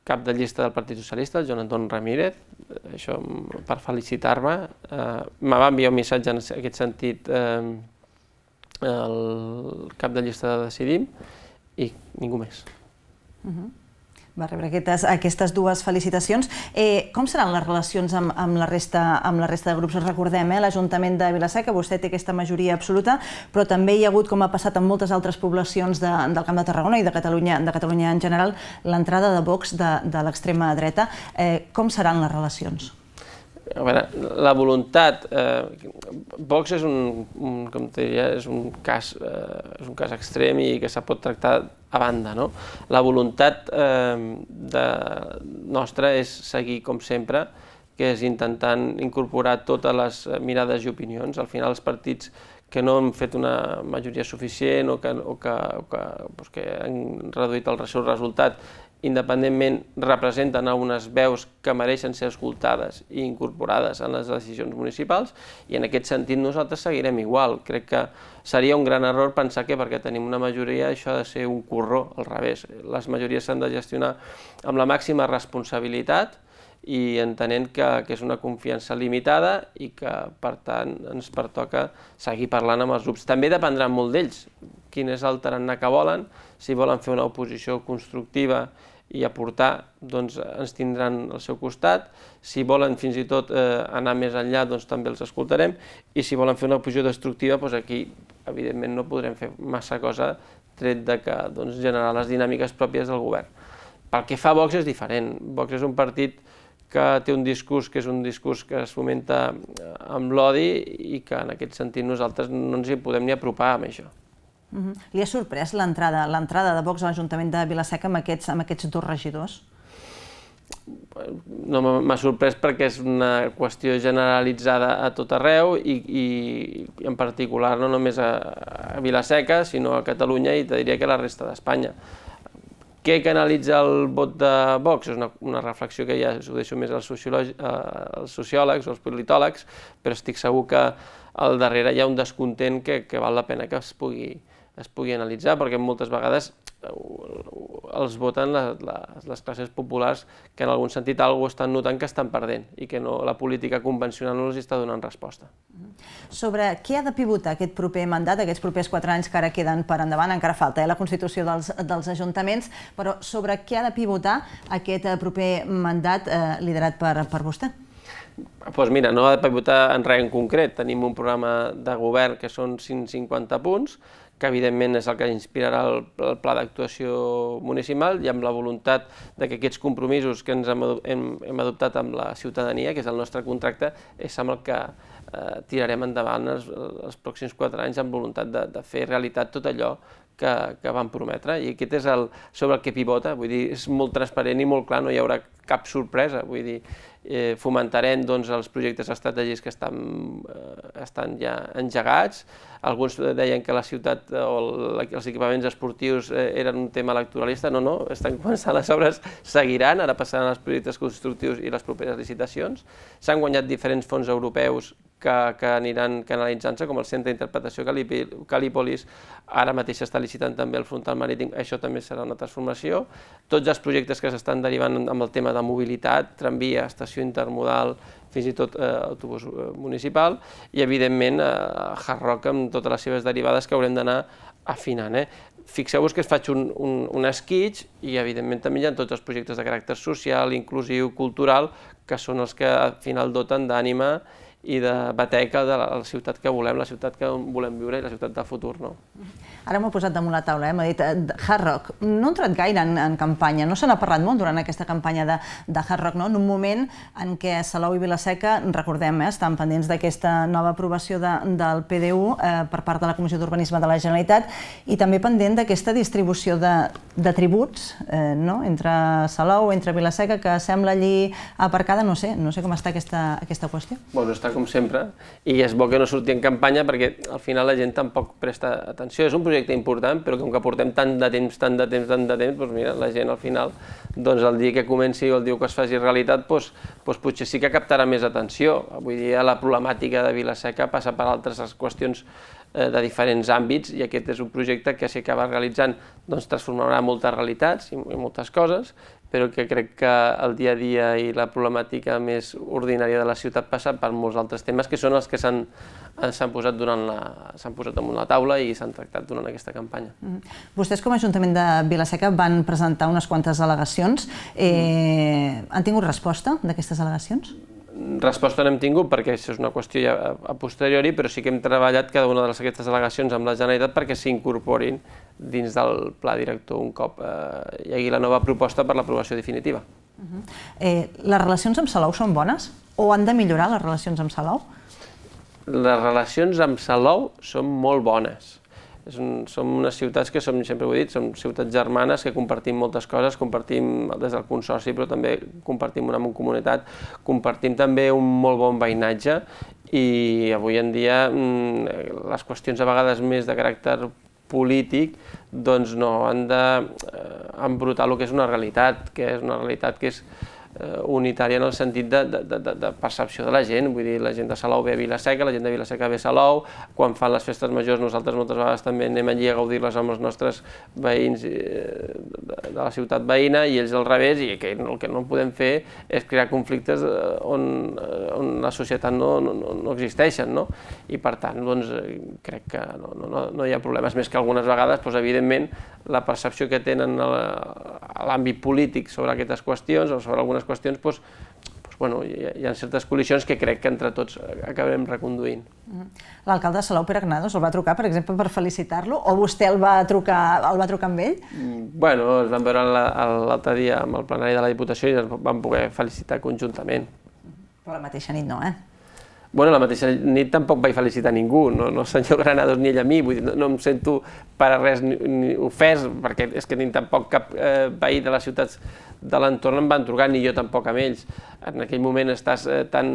cap de llista del Partit Socialista, el Joan Anton Ramírez, eh, això per felicitar-me. Eh, me va enviar un missatge en aquest sentit eh, el cap de llista de Decidim i ningú més. Uh mhm. -huh va rebre aquestes, aquestes dues felicitacions. Eh, com seran les relacions amb, amb, la resta, amb la resta de grups? Recordem, eh, l'Ajuntament de Vilaseca, vostè té aquesta majoria absoluta, però també hi ha hagut, com ha passat en moltes altres poblacions de, del Camp de Tarragona i de Catalunya, de Catalunya en general, l'entrada de Vox de, de l'extrema dreta. Eh, com seran les relacions? a veure, la voluntat, eh, Vox és un, un, com diria, és un cas, eh, és un cas extrem i que se pot tractar a banda, no? La voluntat eh, de, nostra és seguir, com sempre, que és intentant incorporar totes les mirades i opinions. Al final, els partits que no han fet una majoria suficient o que, o que, o que, doncs que han reduït el seu resultat independentment representen a unes veus que mereixen ser escoltades i incorporades en les decisions municipals i en aquest sentit nosaltres seguirem igual. Crec que seria un gran error pensar que perquè tenim una majoria això ha de ser un corró, al revés. Les majories s'han de gestionar amb la màxima responsabilitat i entenent que, que és una confiança limitada i que, per tant, ens pertoca seguir parlant amb els grups. També dependrà molt d'ells, quin és el tarannà que volen, si volen fer una oposició constructiva i aportar, doncs ens tindran al seu costat. Si volen fins i tot eh, anar més enllà, doncs també els escoltarem. I si volen fer una posició destructiva, doncs aquí evidentment no podrem fer massa cosa tret de que doncs, generar les dinàmiques pròpies del govern. Pel que fa a Vox és diferent. Vox és un partit que té un discurs que és un discurs que es fomenta eh, amb l'odi i que en aquest sentit nosaltres no ens hi podem ni apropar amb això. Uh Li ha sorprès l'entrada l'entrada de Vox a l'Ajuntament de Vilaseca amb aquests, amb aquests dos regidors? No, m'ha sorprès perquè és una qüestió generalitzada a tot arreu i, i en particular no només a, a Vilaseca, sinó a Catalunya i te diria que a la resta d'Espanya. Què canalitza el vot de Vox? És una, una reflexió que ja ho deixo més als, eh, als sociòlegs o als politòlegs, però estic segur que al darrere hi ha un descontent que, que val la pena que es pugui, es pugui analitzar, perquè moltes vegades eh, els voten les, les classes populars que en algun sentit alguna cosa estan notant que estan perdent i que no, la política convencional no els està donant resposta. Mm-hmm. Sobre què ha de pivotar aquest proper mandat, aquests propers quatre anys que ara queden per endavant, encara falta eh, la Constitució dels, dels ajuntaments, però sobre què ha de pivotar aquest eh, proper mandat eh, liderat per, per vostè? Doncs pues mira, no ha de pivotar en res en concret. Tenim un programa de govern que són 150 punts, que evidentment és el que inspirarà el, el pla d'actuació municipal i amb la voluntat de que aquests compromisos que ens hem, hem, hem adoptat amb la ciutadania, que és el nostre contracte, és amb el que eh, tirarem endavant els, els pròxims quatre anys amb voluntat de, de fer realitat tot allò que, que van prometre i aquest és el, sobre el que pivota, vull dir, és molt transparent i molt clar, no hi haurà cap sorpresa, vull dir, eh, fomentarem doncs, els projectes estratègics que estan, eh, estan ja engegats. Alguns deien que la ciutat eh, o els equipaments esportius eh, eren un tema electoralista. No, no, estan començant les obres, seguiran, ara passaran els projectes constructius i les properes licitacions. S'han guanyat diferents fons europeus que, que aniran canalitzant-se, com el centre d'interpretació Calípolis, ara mateix s'està licitant també el frontal marítim, això també serà una transformació. Tots els projectes que s'estan derivant amb el tema de mobilitat, tramvia, estació intermodal, fins i tot eh, autobús eh, municipal, i evidentment eh, Hard Rock amb totes les seves derivades que haurem d'anar afinant. Eh? Fixeu-vos que es faig un, un, un esquitx i evidentment també hi ha tots els projectes de caràcter social, inclusiu, cultural, que són els que al final doten d'ànima i de bateca de la, la ciutat que volem, la ciutat que volem viure i la ciutat del futur. No? Ara m'ho he posat damunt la taula, eh? m'ha dit eh, Hard Rock, no ha entrat gaire en, en campanya, no se n'ha parlat molt durant aquesta campanya de, de Hard Rock, no? en un moment en què Salou i Vilaseca, recordem, eh, estan pendents d'aquesta nova aprovació de, del PDU eh, per part de la Comissió d'Urbanisme de la Generalitat i també pendent d'aquesta distribució de, de tributs eh, no? entre Salou, entre Vilaseca, que sembla allí aparcada, no sé, no sé com està aquesta, aquesta qüestió. Bueno, està com sempre, i és bo que no surti en campanya perquè al final la gent tampoc presta atenció. És un projecte important, però com que portem tant de temps, tant de temps, tant de temps, doncs mira, la gent al final, doncs el dia que comenci o el dia que es faci realitat, doncs, doncs potser sí que captarà més atenció. Avui dia la problemàtica de Vilaseca passa per altres qüestions eh, de diferents àmbits i aquest és un projecte que si acaba realitzant doncs, transformarà moltes realitats i moltes coses però que crec que el dia a dia i la problemàtica més ordinària de la ciutat passa per molts altres temes que són els que s'han eh, s'han posat, durant la, posat damunt la taula i s'han tractat durant aquesta campanya. Mm -hmm. Vostès com a Ajuntament de Vilaseca van presentar unes quantes al·legacions. Eh, mm. Han tingut resposta d'aquestes al·legacions? resposta no hem tingut perquè això és una qüestió ja a posteriori, però sí que hem treballat cada una de les, aquestes al·legacions amb la Generalitat perquè s'incorporin dins del pla director un cop eh, hi hagi la nova proposta per l'aprovació definitiva. Uh -huh. eh, les relacions amb Salou són bones o han de millorar les relacions amb Salou? Les relacions amb Salou són molt bones és un, som unes ciutats que som, sempre ho he dit, som ciutats germanes que compartim moltes coses, compartim des del Consorci, però també compartim una comunitat, compartim també un molt bon veïnatge i avui en dia mm, les qüestions a vegades més de caràcter polític doncs no han d'embrutar de, eh, el que és una realitat, que és una realitat que és, Eh, unitària en el sentit de, de, de, de percepció de la gent, vull dir, la gent de Salou ve a Vilaseca, la gent de Vilaseca ve a Salou, quan fan les festes majors nosaltres moltes vegades també anem allí a gaudir-les amb els nostres veïns eh, de la ciutat veïna i ells al revés, i que el que no podem fer és crear conflictes eh, on, on la societat no, no, no existeixen, no? I per tant, doncs, crec que no, no, no hi ha problemes, més que algunes vegades, doncs, evidentment, la percepció que tenen a l'àmbit polític sobre aquestes qüestions o sobre algunes qüestions qüestions doncs, doncs, bueno, hi, ha, hi ha certes col·lisions que crec que entre tots acabarem reconduint. Mhm. L'alcalde de Salou, Pere Granados, el va trucar, per exemple, per felicitar-lo? O vostè el va trucar, el va trucar amb ell? Mm, bueno, es van veure l'altre dia amb el plenari de la Diputació i ens vam poder felicitar conjuntament. Però la mateixa nit no, eh? Bueno, la mateixa nit tampoc vaig felicitar ningú, no, no el senyor Granados ni ell a mi, vull dir, no, no em sento per a res ni, ni ofès, perquè és que ni tampoc cap eh, veí de les ciutats de l'entorn em van trucar, ni jo tampoc amb ells. En aquell moment estàs eh, tan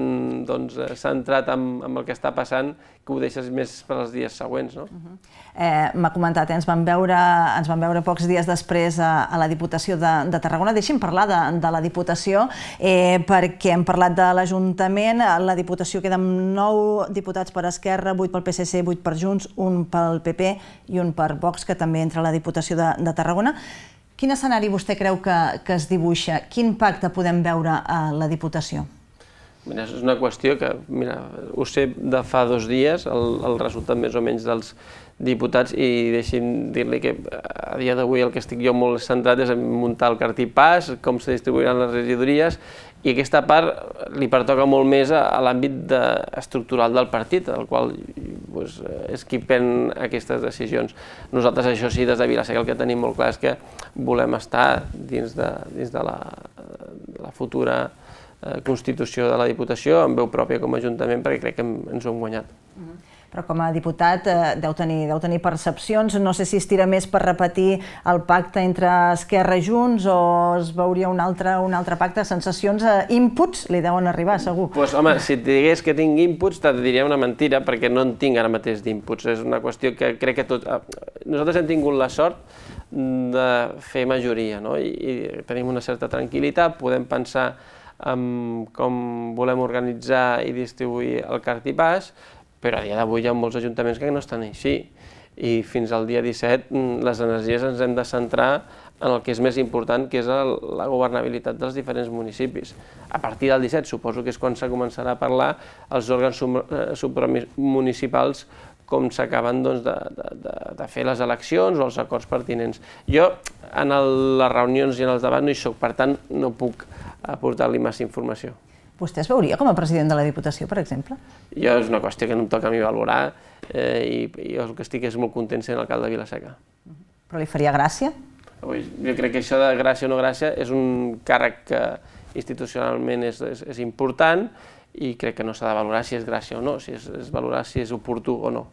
doncs, eh, centrat en, en el que està passant que ho deixes més per als dies següents. No? Uh -huh. eh, M'ha comentat, eh, ens van, veure, ens van veure pocs dies després a, a la Diputació de, de Tarragona. Deixi'm parlar de, de la Diputació, eh, perquè hem parlat de l'Ajuntament, la Diputació queda amb 9 diputats per Esquerra, 8 pel PSC, 8 per Junts, un pel PP i un per Vox, que també entra a la Diputació de, de Tarragona. Quin escenari vostè creu que, que es dibuixa? Quin pacte podem veure a la Diputació? Mira, és una qüestió que, mira, ho sé de fa dos dies, el, el resultat més o menys dels diputats, i deixi'm dir-li que a dia d'avui el que estic jo molt centrat és en muntar el cartipàs, com se distribuiran les regidories, i aquesta part li pertoca molt més a, a l'àmbit de, estructural del partit, del qual pues, és qui pren aquestes decisions. Nosaltres, això sí, des de Vilaseca el que tenim molt clar és que volem estar dins de, dins de, la, de la futura eh, Constitució de la Diputació, amb veu pròpia com a Ajuntament, perquè crec que ens ho hem guanyat però com a diputat eh, deu, tenir, deu tenir percepcions. No sé si estira més per repetir el pacte entre Esquerra i Junts o es veuria un altre, un altre pacte. Sensacions, eh, inputs, li deuen arribar, segur. pues, home, si et digués que tinc inputs, te diria una mentira, perquè no en tinc ara mateix d'inputs. És una qüestió que crec que tot... Eh, nosaltres hem tingut la sort de fer majoria, no? I, i tenim una certa tranquil·litat, podem pensar en com volem organitzar i distribuir el cartipàs, però a dia d'avui hi ha molts ajuntaments que no estan així i fins al dia 17 mm, les energies ens hem de centrar en el que és més important, que és el, la governabilitat dels diferents municipis. A partir del 17, suposo que és quan se començarà a parlar els òrgans eh, supramunicipals com s'acaben doncs, de, de, de fer les eleccions o els acords pertinents. Jo en el, les reunions i en els debats no hi sóc, per tant no puc aportar-li massa informació. Vostè es veuria com a president de la Diputació, per exemple? Jo és una qüestió que no em toca a mi valorar eh, i jo el que estic és molt content sent alcalde de Vilaseca. Però li faria gràcia? Jo crec que això de gràcia o no gràcia és un càrrec que institucionalment és, és, és important i crec que no s'ha de valorar si és gràcia o no, si és, és valorar si és oportú o no.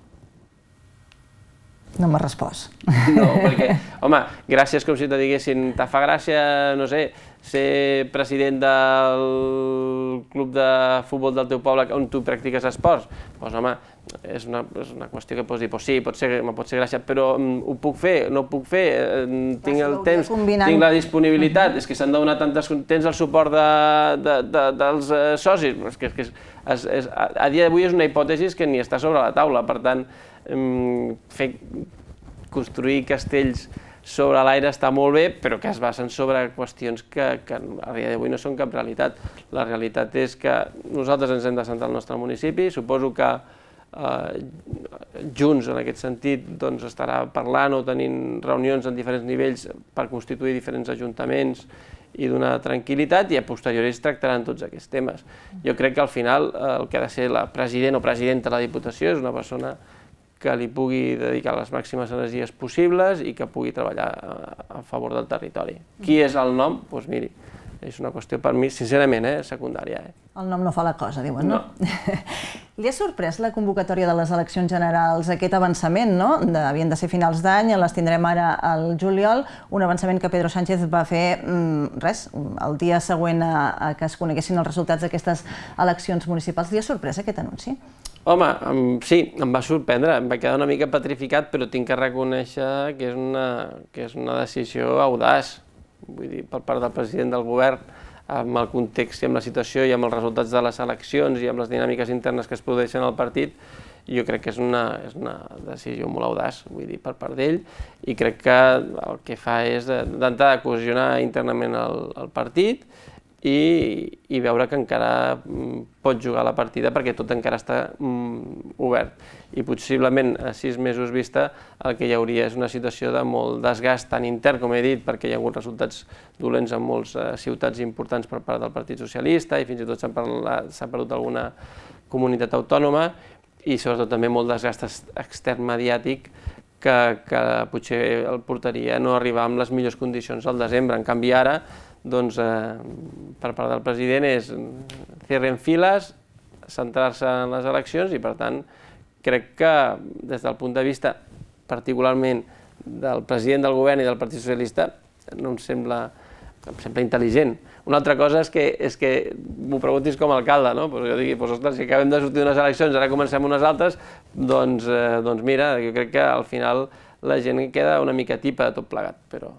No m'ha respost. No, perquè, home, gràcies com si te diguessin, te fa gràcia, no sé, ser president del club de futbol del teu poble on tu practiques esports? Doncs home, és una, és una qüestió que pots dir, doncs sí, pot ser, pot ser gràcia, però mm, ho puc fer, no ho puc fer, eh, tinc el temps, tinc la disponibilitat, uh -huh. és que s'han de donar tantes, tens el suport de, de, de, dels eh, socis, és que, és, que és, és, a, a dia d'avui és una hipòtesi que ni està sobre la taula, per tant, eh, fer, construir castells sobre l'aire està molt bé, però que es basen sobre qüestions que, que a dia d'avui no són cap realitat. La realitat és que nosaltres ens hem de centrar al nostre municipi, suposo que eh, Junts en aquest sentit doncs, estarà parlant o tenint reunions en diferents nivells per constituir diferents ajuntaments i donar tranquil·litat i a posteriori es tractaran tots aquests temes. Jo crec que al final eh, el que ha de ser la president o presidenta de la Diputació és una persona que li pugui dedicar les màximes energies possibles i que pugui treballar eh, a, favor del territori. Qui és el nom? Doncs pues miri, és una qüestió per mi, sincerament, eh, secundària. Eh? El nom no fa la cosa, diuen, no? no. Li ha sorprès la convocatòria de les eleccions generals, aquest avançament, no? De, havien de ser finals d'any, les tindrem ara al juliol, un avançament que Pedro Sánchez va fer, mm, res, el dia següent a, a que es coneguessin els resultats d'aquestes eleccions municipals. Li ha sorprès aquest anunci? Home, sí, em va sorprendre, em va quedar una mica petrificat, però tinc que reconèixer que és una, que és una decisió audaç, vull dir, per part del president del govern, amb el context i amb la situació i amb els resultats de les eleccions i amb les dinàmiques internes que es produeixen al partit, jo crec que és una, és una decisió molt audaç, vull dir, per part d'ell, i crec que el que fa és d'entrada cohesionar internament el, el partit, i, i veure que encara mm, pot jugar la partida perquè tot encara està mm, obert. I possiblement a sis mesos vista el que hi hauria és una situació de molt desgast tant intern, com he dit, perquè hi ha hagut resultats dolents en moltes eh, ciutats importants per part del Partit Socialista i fins i tot s'ha perdut alguna comunitat autònoma i sobretot també molt desgast extern mediàtic que, que potser el portaria a no arribar amb les millors condicions al desembre. En canvi, ara doncs, eh, per part del president és cierren files, centrar-se en les eleccions i, per tant, crec que des del punt de vista particularment del president del govern i del Partit Socialista no em sembla, em sembla intel·ligent. Una altra cosa és que, és que m'ho preguntis com a alcalde, no? Pues jo digui, pues, ostres, si acabem de sortir d'unes eleccions, ara comencem unes altres, doncs, eh, doncs mira, jo crec que al final la gent queda una mica tipa de tot plegat, però,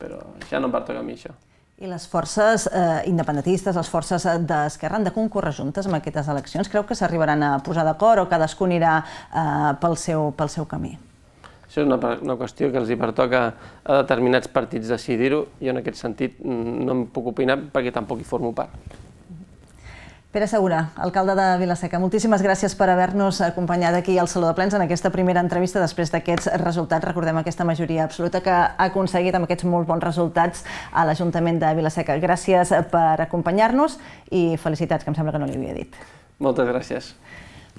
però ja no em pertoca a mi això. I les forces eh, independentistes, les forces eh, d'Esquerra han de concórrer juntes amb aquestes eleccions? Creu que s'arribaran a posar d'acord o cadascú anirà eh, pel, seu, pel seu camí? Això és una, una qüestió que els hi pertoca a determinats partits decidir-ho. Jo en aquest sentit no em puc opinar perquè tampoc hi formo part. Pere Segura, alcalde de Vilaseca, moltíssimes gràcies per haver-nos acompanyat aquí al Saló de Plens en aquesta primera entrevista després d'aquests resultats. Recordem aquesta majoria absoluta que ha aconseguit amb aquests molt bons resultats a l'Ajuntament de Vilaseca. Gràcies per acompanyar-nos i felicitats, que em sembla que no li havia dit. Moltes gràcies.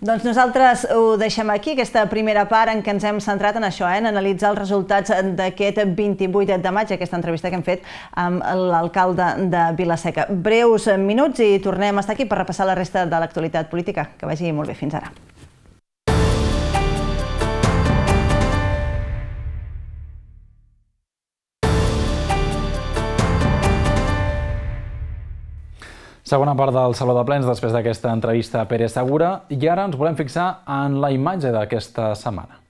Doncs nosaltres ho deixem aquí, aquesta primera part en què ens hem centrat en això, eh? en analitzar els resultats d'aquest 28 de maig, aquesta entrevista que hem fet amb l'alcalde de Vilaseca. Breus minuts i tornem a estar aquí per repassar la resta de l'actualitat política. Que vagi molt bé. Fins ara. Segona part del Saló de Plens després d'aquesta entrevista a Pere Segura i ara ens volem fixar en la imatge d'aquesta setmana.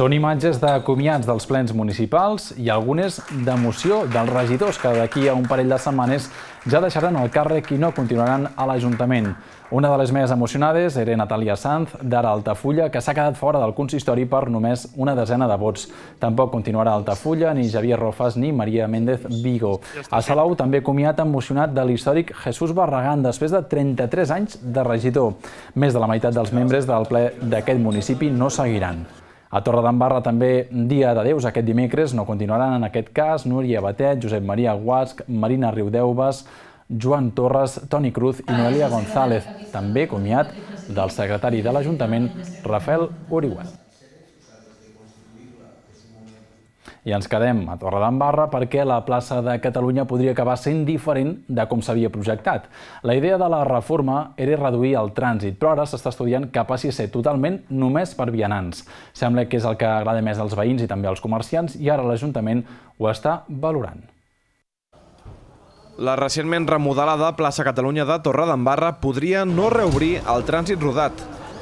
Són imatges de comiats dels plens municipals i algunes d'emoció dels regidors que d'aquí a un parell de setmanes ja deixaran el càrrec i no continuaran a l'Ajuntament. Una de les més emocionades era Natàlia Sanz, d'ara Altafulla, que s'ha quedat fora del consistori per només una desena de vots. Tampoc continuarà Altafulla, ni Javier Rofas, ni Maria Méndez Vigo. A Salou també comiat emocionat de l'històric Jesús Barragán, després de 33 anys de regidor. Més de la meitat dels membres del ple d'aquest municipi no seguiran. A Torredembarra també dia de Déus aquest dimecres, no continuaran en aquest cas Núria Batet, Josep Maria Guasc, Marina Riudeubes, Joan Torres, Toni Cruz i Noelia González, també comiat del secretari de l'Ajuntament, Rafael Orihuel. I ens quedem a Barra perquè la plaça de Catalunya podria acabar sent diferent de com s'havia projectat. La idea de la reforma era reduir el trànsit, però ara s'està estudiant que passi a ser totalment només per vianants. Sembla que és el que agrada més als veïns i també als comerciants i ara l'Ajuntament ho està valorant. La recentment remodelada plaça Catalunya de Barra podria no reobrir el trànsit rodat,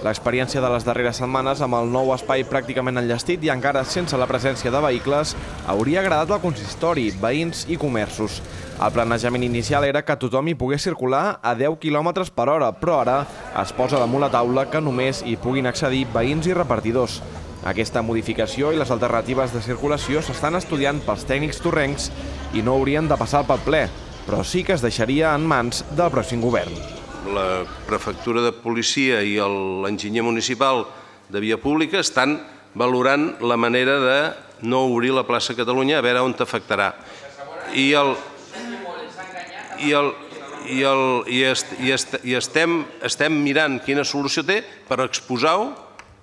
L'experiència de les darreres setmanes amb el nou espai pràcticament enllestit i encara sense la presència de vehicles hauria agradat al consistori, veïns i comerços. El planejament inicial era que tothom hi pogués circular a 10 km per hora, però ara es posa damunt la taula que només hi puguin accedir veïns i repartidors. Aquesta modificació i les alternatives de circulació s'estan estudiant pels tècnics torrencs i no haurien de passar pel ple, però sí que es deixaria en mans del pròxim govern la prefectura de policia i l'enginyer municipal de Via Pública estan valorant la manera de no obrir la plaça Catalunya a veure on t'afectarà. I el... I el, i, el, i, est, i, est, i estem, estem mirant quina solució té per exposar-ho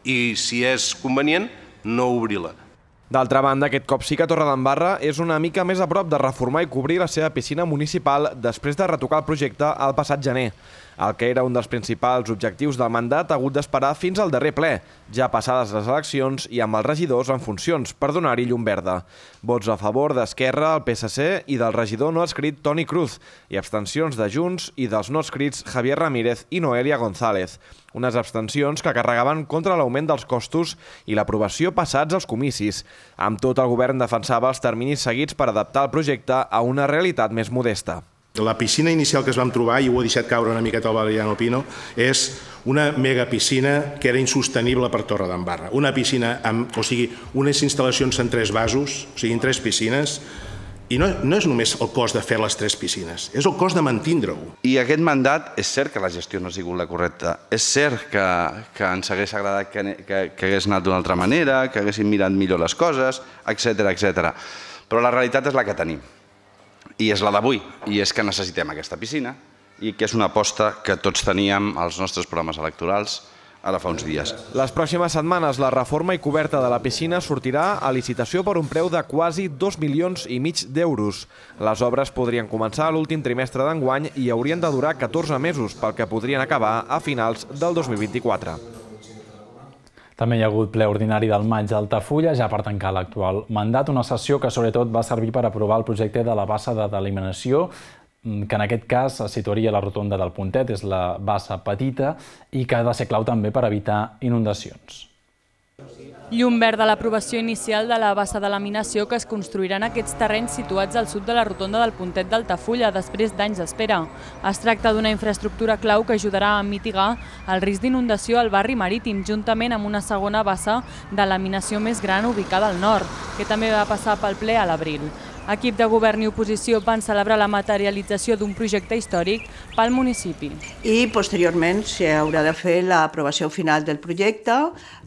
i, si és convenient, no obrir-la. D'altra banda, aquest cop sí que Torredembarra és una mica més a prop de reformar i cobrir la seva piscina municipal després de retocar el projecte al passat gener el que era un dels principals objectius del mandat ha hagut d'esperar fins al darrer ple, ja passades les eleccions i amb els regidors en funcions, per donar-hi llum verda. Vots a favor d'Esquerra, el PSC i del regidor no escrit Toni Cruz, i abstencions de Junts i dels no escrits Javier Ramírez i Noelia González unes abstencions que carregaven contra l'augment dels costos i l'aprovació passats als comicis. Amb tot, el govern defensava els terminis seguits per adaptar el projecte a una realitat més modesta. La piscina inicial que es vam trobar, i ho he deixat caure una miqueta al Valeriano Pino, és una megapiscina que era insostenible per Torre Barra. Una piscina, amb, o sigui, unes instal·lacions en tres vasos, o sigui, en tres piscines, i no, no és només el cost de fer les tres piscines, és el cost de mantindre-ho. I aquest mandat, és cert que la gestió no ha sigut la correcta, és cert que, que ens hagués agradat que, que, que hagués anat d'una altra manera, que haguéssim mirat millor les coses, etc etc. Però la realitat és la que tenim i és la d'avui, i és que necessitem aquesta piscina, i que és una aposta que tots teníem als nostres programes electorals ara fa uns dies. Les pròximes setmanes la reforma i coberta de la piscina sortirà a licitació per un preu de quasi 2 milions i mig d'euros. Les obres podrien començar l'últim trimestre d'enguany i haurien de durar 14 mesos pel que podrien acabar a finals del 2024. També hi ha hagut ple ordinari del maig d'Altafulla, ja per tancar l'actual mandat, una sessió que sobretot va servir per aprovar el projecte de la bassa de deliminació mm, que en aquest cas es situaria a la rotonda del Pontet, és la bassa petita, i que ha de ser clau també per evitar inundacions. Llum verd a l'aprovació inicial de la bassa de laminació que es construiran aquests terrenys situats al sud de la rotonda del Pontet d'Altafulla després d'anys d'espera. Es tracta d'una infraestructura clau que ajudarà a mitigar el risc d'inundació al barri marítim juntament amb una segona bassa de laminació més gran ubicada al nord, que també va passar pel ple a l'abril. Equip de govern i oposició van celebrar la materialització d'un projecte històric pel municipi. I posteriorment s'haurà de fer l'aprovació final del projecte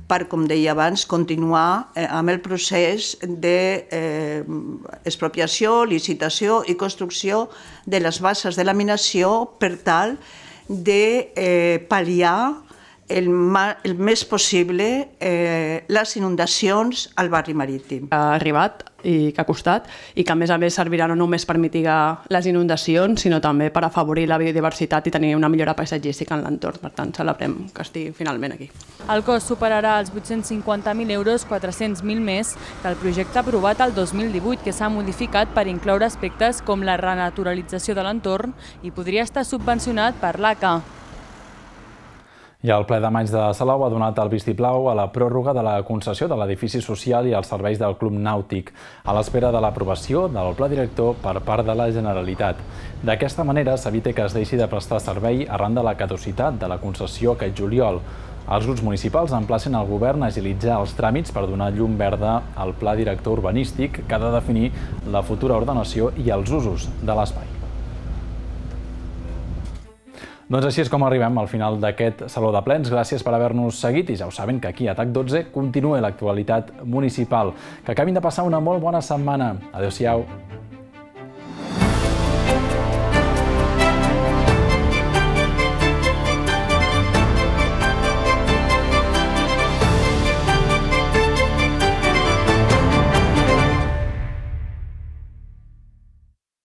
per, com deia abans, continuar eh, amb el procés d'expropiació, de, eh, licitació i construcció de les bases de laminació per tal de eh, pal·liar el, ma, el més possible eh, les inundacions al barri marítim. Ha arribat i que ha costat i que a més a més servirà no només per mitigar les inundacions sinó també per afavorir la biodiversitat i tenir una millora paisatgística en l'entorn. Per tant, celebrem que estigui finalment aquí. El cost superarà els 850.000 euros, 400.000 més, que el projecte aprovat el 2018 que s'ha modificat per incloure aspectes com la renaturalització de l'entorn i podria estar subvencionat per l'ACA. I el ple de maig de Salau ha donat el vistiplau a la pròrroga de la concessió de l'edifici social i els serveis del Club Nàutic, a l'espera de l'aprovació del pla director per part de la Generalitat. D'aquesta manera s'evita que es deixi de prestar servei arran de la caducitat de la concessió aquest juliol. Els grups municipals emplacen el govern a agilitzar els tràmits per donar llum verda al pla director urbanístic que ha de definir la futura ordenació i els usos de l'espai. Doncs així és com arribem al final d'aquest Saló de Plens. Gràcies per haver-nos seguit i ja ho saben que aquí a TAC 12 continua l'actualitat municipal. Que acabin de passar una molt bona setmana. Adéu-siau.